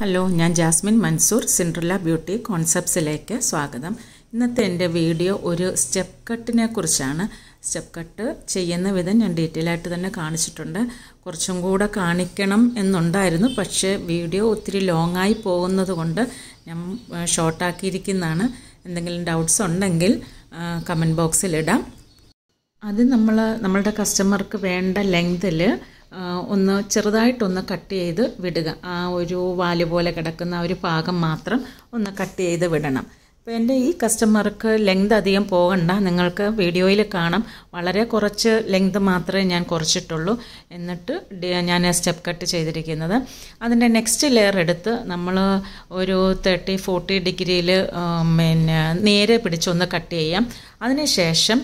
hello ഞാൻ Jasmin Mansoor Cinderella beauty കോൺസെപ്റ്റ്സിലേക്ക് സ്വാഗതം ഇന്നത്തെ എൻ്റെ വീഡിയോ ഒരു സ്റ്റെപ്പ് കട്ടിനെ കുറിച്ചാണ് സ്റ്റെപ്പ് കട്ട് ചെയ്യുന്ന വിധം ഞാൻ ഡീറ്റെയിൽ ആയിട്ട് തന്നെ കാണിച്ചിട്ടുണ്ട് കുറച്ചും കൂടെ കാണിക്കണം എന്നുണ്ടായിരുന്നു പക്ഷേ വീഡിയോ ഒത്തിരി ലോങ് ആയി പോകുന്നത് കൊണ്ട് ഞാൻ ഷോർട്ടാക്കിയിരിക്കുന്നതാണ് എന്തെങ്കിലും ഡൗട്ട്സ് ഉണ്ടെങ്കിൽ കമൻറ്റ് ഇടാം അത് നമ്മൾ നമ്മളുടെ കസ്റ്റമർക്ക് വേണ്ട ലെങ്തിൽ ഒന്ന് ചെറുതായിട്ടൊന്ന് കട്ട് ചെയ്ത് വിടുക ആ ഒരു വാല് പോലെ കിടക്കുന്ന ഒരു ഭാഗം മാത്രം ഒന്ന് കട്ട് ചെയ്ത് വിടണം അപ്പോൾ എൻ്റെ ഈ കസ്റ്റമർക്ക് ലെങ്ത് അധികം പോകണ്ട നിങ്ങൾക്ക് വീഡിയോയിൽ കാണാം വളരെ കുറച്ച് ലെങ്ത് മാത്രമേ ഞാൻ കുറച്ചിട്ടുള്ളൂ എന്നിട്ട് ഞാൻ സ്റ്റെപ്പ് കട്ട് ചെയ്തിരിക്കുന്നത് അതിൻ്റെ നെക്സ്റ്റ് ലെയർ എടുത്ത് നമ്മൾ ഒരു തേർട്ടി ഫോർട്ടി ഡിഗ്രിയിൽ പിന്നെ നേരെ പിടിച്ചൊന്ന് കട്ട് ചെയ്യാം അതിനുശേഷം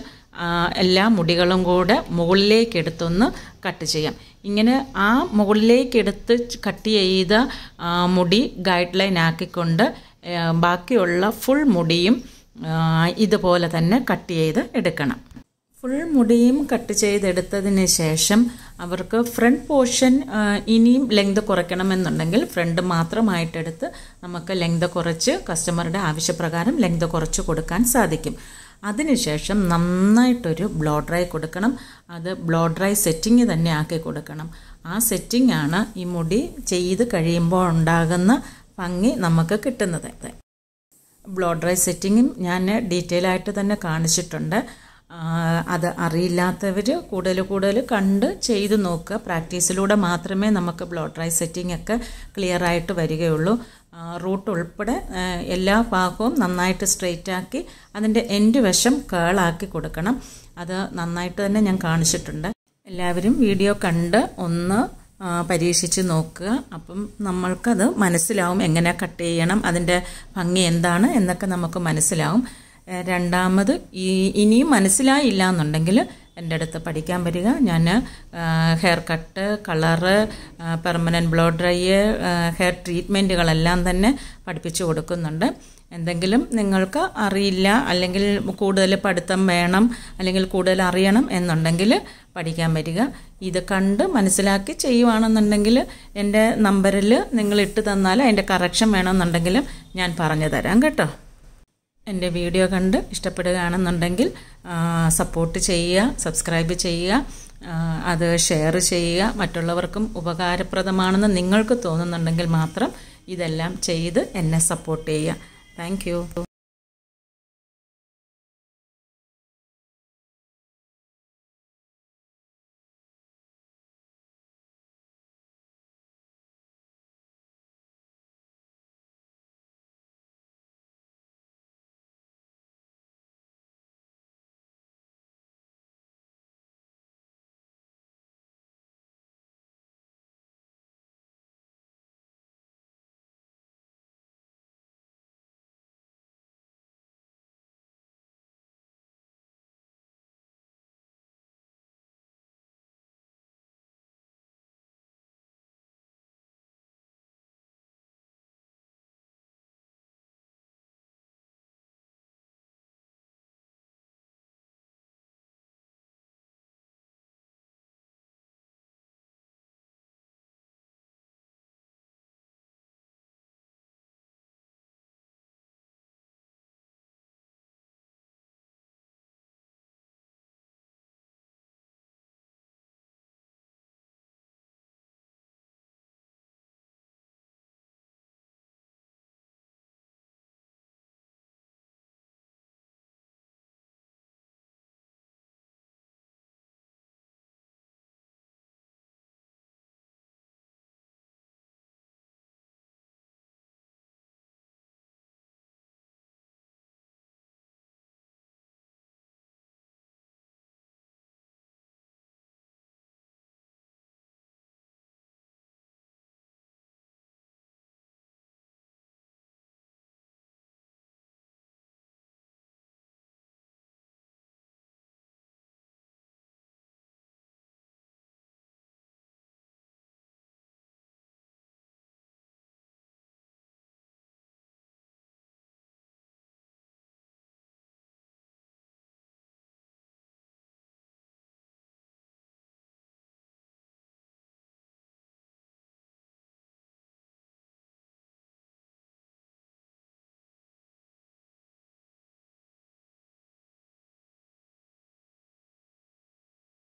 എല്ലാ മുടികളും കൂടെ മുകളിലേക്ക് എടുത്തൊന്ന് കട്ട് ചെയ്യാം ഇങ്ങനെ ആ മുകളിലേക്ക് എടുത്ത് കട്ട് ചെയ്ത മുടി ഗൈഡ് ലൈൻ ആക്കിക്കൊണ്ട് ബാക്കിയുള്ള ഫുൾ മുടിയും ഇതുപോലെ തന്നെ കട്ട് ചെയ്ത് എടുക്കണം ഫുൾ മുടിയും കട്ട് ചെയ്തെടുത്തതിന് ശേഷം അവർക്ക് ഫ്രണ്ട് പോർഷൻ ഇനിയും ലെങ്ത് കുറയ്ക്കണമെന്നുണ്ടെങ്കിൽ ഫ്രണ്ട് മാത്രമായിട്ടെടുത്ത് നമുക്ക് ലെങ്ത് കുറച്ച് കസ്റ്റമറുടെ ആവശ്യപ്രകാരം ലെങ്ത് കുറച്ച് കൊടുക്കാൻ സാധിക്കും അതിനുശേഷം നന്നായിട്ടൊരു ബ്ലോ ഡ്രൈ കൊടുക്കണം അത് ബ്ലോ ഡ്രൈ സെറ്റിങ് തന്നെ ആക്കി കൊടുക്കണം ആ സെറ്റിംഗ് ആണ് ഈ മുടി ചെയ്ത് കഴിയുമ്പോൾ ഉണ്ടാകുന്ന ഭംഗി നമുക്ക് കിട്ടുന്നത് ബ്ലോ ഡ്രൈ സെറ്റിങ്ങും ഞാൻ ഡീറ്റെയിൽ ആയിട്ട് തന്നെ കാണിച്ചിട്ടുണ്ട് അത് അറിയില്ലാത്തവർ കൂടുതൽ കൂടുതൽ കണ്ട് ചെയ്തു നോക്കുക പ്രാക്ടീസിലൂടെ മാത്രമേ നമുക്ക് ബ്ലോ ഡ്രൈ സെറ്റിംഗ് ഒക്കെ ക്ലിയർ ആയിട്ട് വരികയുള്ളൂ റൂട്ട് ഉൾപ്പെടെ എല്ലാ ഭാഗവും നന്നായിട്ട് ആക്കി അതിൻ്റെ എൻഡ് വശം കേളാക്കി കൊടുക്കണം അത് നന്നായിട്ട് തന്നെ ഞാൻ കാണിച്ചിട്ടുണ്ട് എല്ലാവരും വീഡിയോ കണ്ട് ഒന്ന് പരീക്ഷിച്ച് നോക്കുക അപ്പം നമ്മൾക്കത് മനസ്സിലാവും എങ്ങനെ കട്ട് ചെയ്യണം അതിൻ്റെ ഭംഗി എന്താണ് എന്നൊക്കെ നമുക്ക് മനസ്സിലാവും രണ്ടാമത് ഈ ഇനിയും മനസ്സിലായില്ല എന്നുണ്ടെങ്കിൽ എൻ്റെ അടുത്ത് പഠിക്കാൻ വരിക ഞാൻ hair cut colour permanent blow dry hair ട്രീറ്റ്മെൻറ്റുകളെല്ലാം തന്നെ പഠിപ്പിച്ചു കൊടുക്കുന്നുണ്ട് എന്തെങ്കിലും നിങ്ങൾക്ക് അറിയില്ല അല്ലെങ്കിൽ കൂടുതൽ പഠിത്തം വേണം അല്ലെങ്കിൽ കൂടുതൽ അറിയണം എന്നുണ്ടെങ്കിൽ പഠിക്കാൻ വരിക ഇത് കണ്ട് മനസ്സിലാക്കി ചെയ്യുവാണെന്നുണ്ടെങ്കിൽ എൻ്റെ നമ്പറിൽ നിങ്ങൾ ഇട്ട് തന്നാൽ അതിൻ്റെ കറക്ഷൻ വേണമെന്നുണ്ടെങ്കിലും ഞാൻ പറഞ്ഞു തരാം കേട്ടോ എൻ്റെ വീഡിയോ കണ്ട് ഇഷ്ടപ്പെടുകയാണെന്നുണ്ടെങ്കിൽ സപ്പോർട്ട് ചെയ്യുക സബ്സ്ക്രൈബ് ചെയ്യുക അത് ഷെയർ ചെയ്യുക മറ്റുള്ളവർക്കും ഉപകാരപ്രദമാണെന്ന് നിങ്ങൾക്ക് തോന്നുന്നുണ്ടെങ്കിൽ മാത്രം ഇതെല്ലാം ചെയ്ത് എന്നെ സപ്പോർട്ട് ചെയ്യുക താങ്ക്